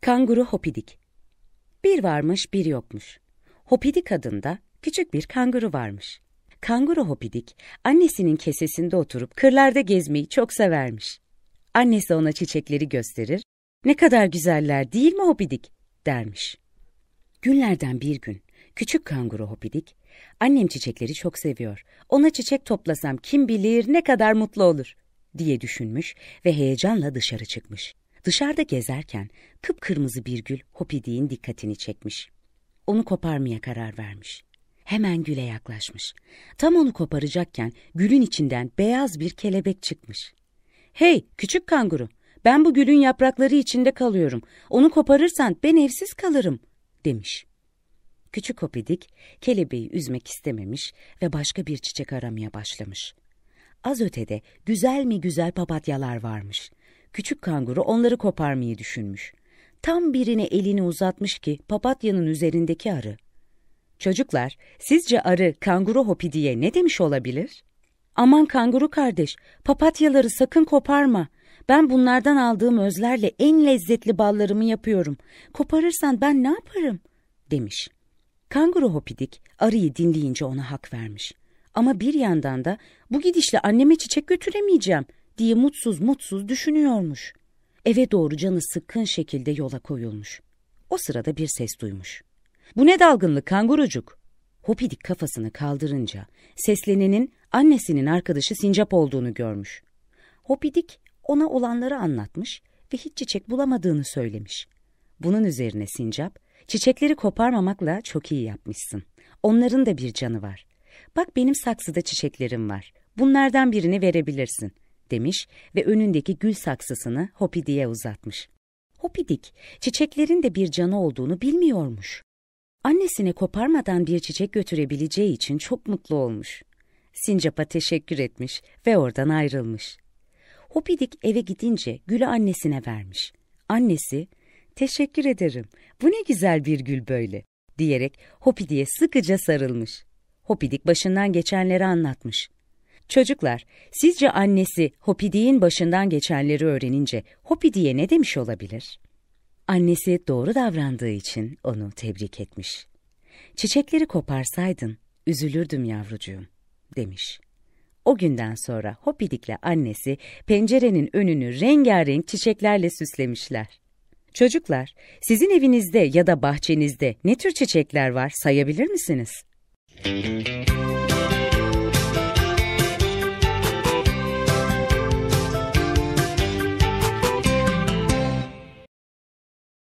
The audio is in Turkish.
Kanguru Hopidik Bir varmış bir yokmuş. Hopidik adında küçük bir kanguru varmış. Kanguru Hopidik annesinin kesesinde oturup kırlarda gezmeyi çok severmiş. Annesi ona çiçekleri gösterir. Ne kadar güzeller değil mi Hopidik dermiş. Günlerden bir gün küçük kanguru Hopidik annem çiçekleri çok seviyor. Ona çiçek toplasam kim bilir ne kadar mutlu olur diye düşünmüş ve heyecanla dışarı çıkmış. Dışarıda gezerken kıpkırmızı bir gül Hopidik'in dikkatini çekmiş. Onu koparmaya karar vermiş. Hemen güle yaklaşmış. Tam onu koparacakken gülün içinden beyaz bir kelebek çıkmış. ''Hey küçük kanguru, ben bu gülün yaprakları içinde kalıyorum. Onu koparırsan ben evsiz kalırım.'' demiş. Küçük hopidik kelebeği üzmek istememiş ve başka bir çiçek aramaya başlamış. Az ötede güzel mi güzel papatyalar varmış. Küçük kanguru onları koparmayı düşünmüş. Tam birine elini uzatmış ki papatyanın üzerindeki arı Çocuklar, sizce arı kanguru hopi diye ne demiş olabilir? Aman kanguru kardeş, papatyaları sakın koparma. Ben bunlardan aldığım özlerle en lezzetli ballarımı yapıyorum. Koparırsan ben ne yaparım? demiş. Kanguru hopidik arıyı dinleyince ona hak vermiş. Ama bir yandan da bu gidişle anneme çiçek götüremeyeceğim diye mutsuz mutsuz düşünüyormuş. Eve doğru canı sıkkın şekilde yola koyulmuş. O sırada bir ses duymuş. Bu ne dalgınlık kangurucuk? Hopidik kafasını kaldırınca seslenenin annesinin arkadaşı sincap olduğunu görmüş. Hopidik ona olanları anlatmış ve hiç çiçek bulamadığını söylemiş. Bunun üzerine sincap, çiçekleri koparmamakla çok iyi yapmışsın. Onların da bir canı var. Bak benim saksıda çiçeklerim var. Bunlardan birini verebilirsin demiş ve önündeki gül saksısını Hopidik'e uzatmış. Hopidik, çiçeklerin de bir canı olduğunu bilmiyormuş. Annesine koparmadan bir çiçek götürebileceği için çok mutlu olmuş. Sincap'a teşekkür etmiş ve oradan ayrılmış. Hopidik eve gidince gülü annesine vermiş. Annesi, teşekkür ederim, bu ne güzel bir gül böyle diyerek Hopidik'e sıkıca sarılmış. Hopidik başından geçenleri anlatmış. Çocuklar, sizce annesi Hopidik'in başından geçenleri öğrenince Hopidik'e ne demiş olabilir?'' Annesi doğru davrandığı için onu tebrik etmiş. Çiçekleri koparsaydın üzülürdüm yavrucuğum demiş. O günden sonra Hopidik'le annesi pencerenin önünü rengarenk çiçeklerle süslemişler. Çocuklar, sizin evinizde ya da bahçenizde ne tür çiçekler var sayabilir misiniz? Müzik